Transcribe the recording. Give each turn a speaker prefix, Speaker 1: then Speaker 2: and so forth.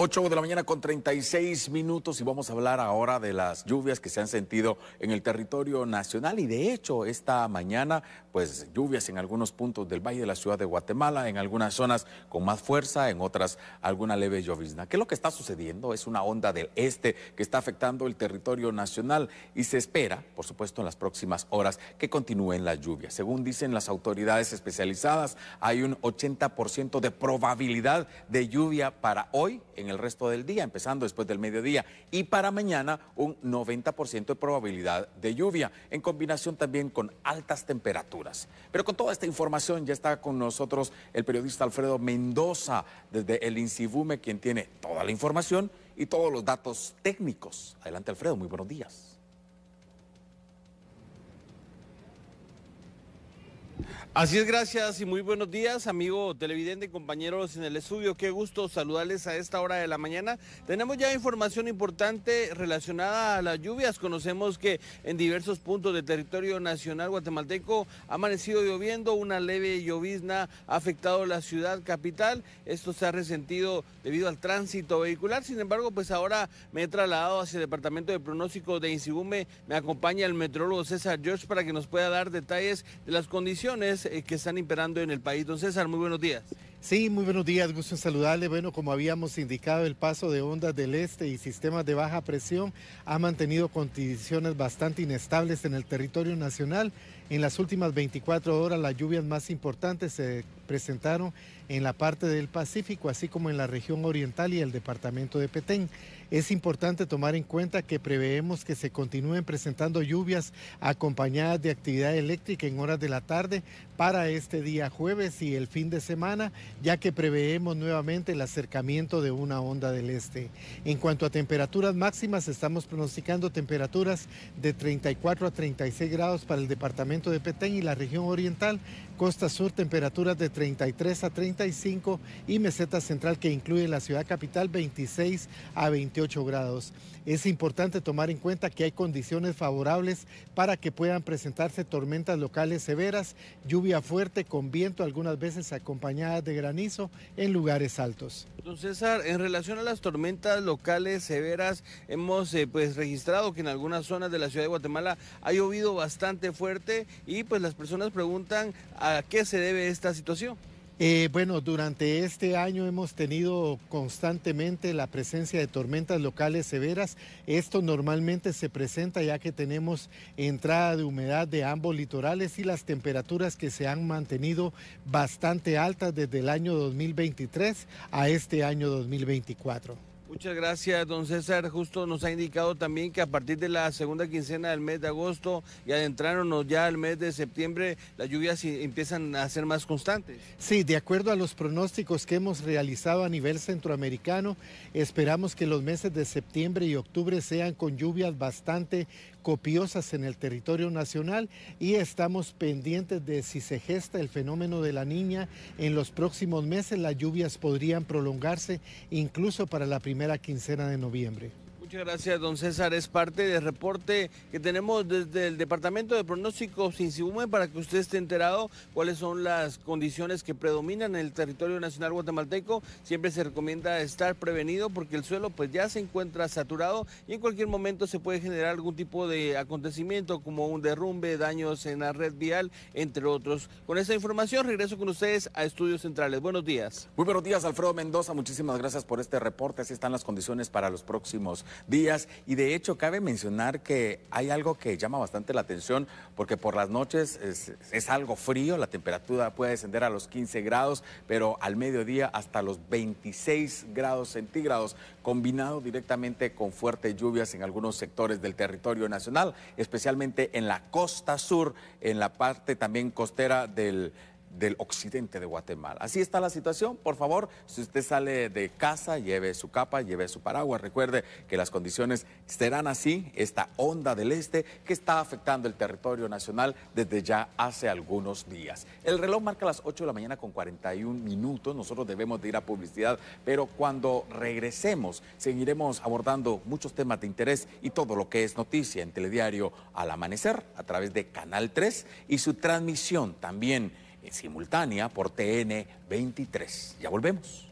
Speaker 1: 8 de la mañana con 36 minutos y vamos a hablar ahora de las lluvias que se han sentido en el territorio nacional y de hecho esta mañana pues lluvias en algunos puntos del valle de la ciudad de Guatemala, en algunas zonas con más fuerza, en otras alguna leve llovizna. ¿Qué es lo que está sucediendo? Es una onda del este que está afectando el territorio nacional y se espera, por supuesto, en las próximas horas que continúen las lluvias. Según dicen las autoridades especializadas, hay un 80% de probabilidad de lluvia para hoy en el resto del día, empezando después del mediodía. Y para mañana un 90% de probabilidad de lluvia, en combinación también con altas temperaturas. Pero con toda esta información ya está con nosotros el periodista Alfredo Mendoza desde el Incibume, quien tiene toda la información y todos los datos técnicos. Adelante Alfredo, muy buenos días.
Speaker 2: Así es, gracias y muy buenos días, amigo televidente compañeros en el estudio. Qué gusto saludarles a esta hora de la mañana. Tenemos ya información importante relacionada a las lluvias. Conocemos que en diversos puntos del territorio nacional guatemalteco ha amanecido lloviendo. Una leve llovizna ha afectado la ciudad capital. Esto se ha resentido debido al tránsito vehicular. Sin embargo, pues ahora me he trasladado hacia el departamento de pronóstico de Insigume. Me acompaña el meteorólogo César George para que nos pueda dar detalles de las condiciones eh, que están imperando en el país. Don César, muy buenos días.
Speaker 3: Sí, muy buenos días, gusto saludarle. Bueno, como habíamos indicado, el paso de ondas del este y sistemas de baja presión ha mantenido condiciones bastante inestables en el territorio nacional en las últimas 24 horas las lluvias más importantes se presentaron en la parte del Pacífico, así como en la región oriental y el departamento de Petén. Es importante tomar en cuenta que preveemos que se continúen presentando lluvias acompañadas de actividad eléctrica en horas de la tarde para este día jueves y el fin de semana, ya que preveemos nuevamente el acercamiento de una onda del este. En cuanto a temperaturas máximas, estamos pronosticando temperaturas de 34 a 36 grados para el departamento de Petén y la región oriental, costa sur temperaturas de 33 a 35 y meseta central que incluye la ciudad capital 26 a 28 grados. Es importante tomar en cuenta que hay condiciones favorables para que puedan presentarse tormentas locales severas, lluvia fuerte con viento algunas veces acompañadas de granizo en lugares altos.
Speaker 2: Don César, en relación a las tormentas locales severas, hemos eh, pues registrado que en algunas zonas de la ciudad de Guatemala ha llovido bastante fuerte y pues las personas preguntan a qué se debe esta situación.
Speaker 3: Eh, bueno, durante este año hemos tenido constantemente la presencia de tormentas locales severas. Esto normalmente se presenta ya que tenemos entrada de humedad de ambos litorales y las temperaturas que se han mantenido bastante altas desde el año 2023 a este año 2024.
Speaker 2: Muchas gracias, don César. Justo nos ha indicado también que a partir de la segunda quincena del mes de agosto y adentrándonos ya al mes de septiembre, las lluvias empiezan a ser más constantes.
Speaker 3: Sí, de acuerdo a los pronósticos que hemos realizado a nivel centroamericano, esperamos que los meses de septiembre y octubre sean con lluvias bastante copiosas en el territorio nacional y estamos pendientes de si se gesta el fenómeno de la niña en los próximos meses. Las lluvias podrían prolongarse incluso para la primera quincena de noviembre.
Speaker 2: Muchas gracias, don César. Es parte del reporte que tenemos desde el Departamento de Pronósticos Insibume para que usted esté enterado cuáles son las condiciones que predominan en el territorio nacional guatemalteco. Siempre se recomienda estar prevenido porque el suelo pues ya se encuentra saturado y en cualquier momento se puede generar algún tipo de acontecimiento como un derrumbe, daños en la red vial, entre otros. Con esta información regreso con ustedes a Estudios Centrales. Buenos días. Muy buenos
Speaker 1: días, Alfredo Mendoza. Muchísimas gracias por este reporte. Así están las condiciones para los próximos días. Y de hecho, cabe mencionar que hay algo que llama bastante la atención, porque por las noches es, algo frío, la temperatura puede descender a los 15 grados, pero al mediodía hasta los 26 grados centígrados, combinado directamente con fuertes lluvias en algunos sectores del territorio nacional, especialmente en la costa sur, en la parte también costera del del occidente de Guatemala. Así está la situación. Por favor, si usted sale de casa, lleve su capa, lleve su paraguas. Recuerde que las condiciones serán así, esta onda del este que está afectando el territorio nacional desde ya hace algunos días. El reloj marca las 8 de la mañana con 41 minutos. Nosotros debemos de ir a publicidad, pero cuando regresemos seguiremos abordando muchos temas de interés y todo lo que es noticia en Telediario al amanecer a través de Canal 3 y su transmisión también en simultánea por TN 23. Ya volvemos.